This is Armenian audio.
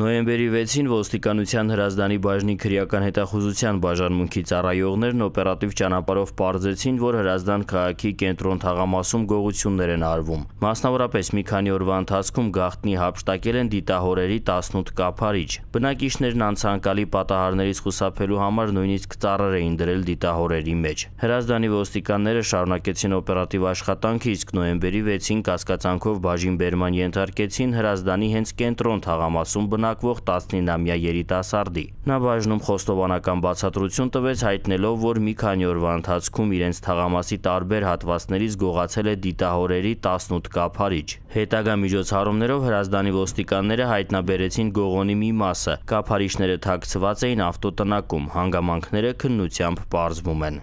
Նոյեմբերի 6-ին ոստիկանության հրազդանի բաժնի քրեական հետախուզության բաժանմունքի ծառայողներն օպերատիվ ճանապարհով պարզեցին, որ հրազդան քաղաքի կենտրոն թաղամասում գողություններ են արվում։ Մասնավորապես մի քանի օրվա ընթացքում գախտնի հափշտակել են դիտահորերի 18 կափարիչ։ Բնակիչներն անցանկալի պատահարներից խուսափելու համար նույնիսկ ծառեր էին դրել դիտահորերի մեջ։ Հրազդանի ոստիկանները շարունակեցին օպերատիվ աշխատանքը, իսկ նոյեմբերի 6-ին կասկածանքով բաժին բերման ենթարկեցին հրազդանի հենց կենտրոն թաղամասում բնակ շարունակվող 19-ամյա երիտասարդի։ Նա բաժնում խոստովանական բացատրություն տվեց հայտնելով, որ մի քանի օրվա ընթացքում իրենց թաղամասի տարբեր հատվածներից գողացել է դիտահորերի 18 կափարիչ։ Հետագա միջոցառումներով հրազդանի ոստիկանները հայտնաբերեցին գողոնի մի մասը։ Կափարիչները թաքցված էին ավտոտնակում, հանգամանքները քննությամբ պարզվում են։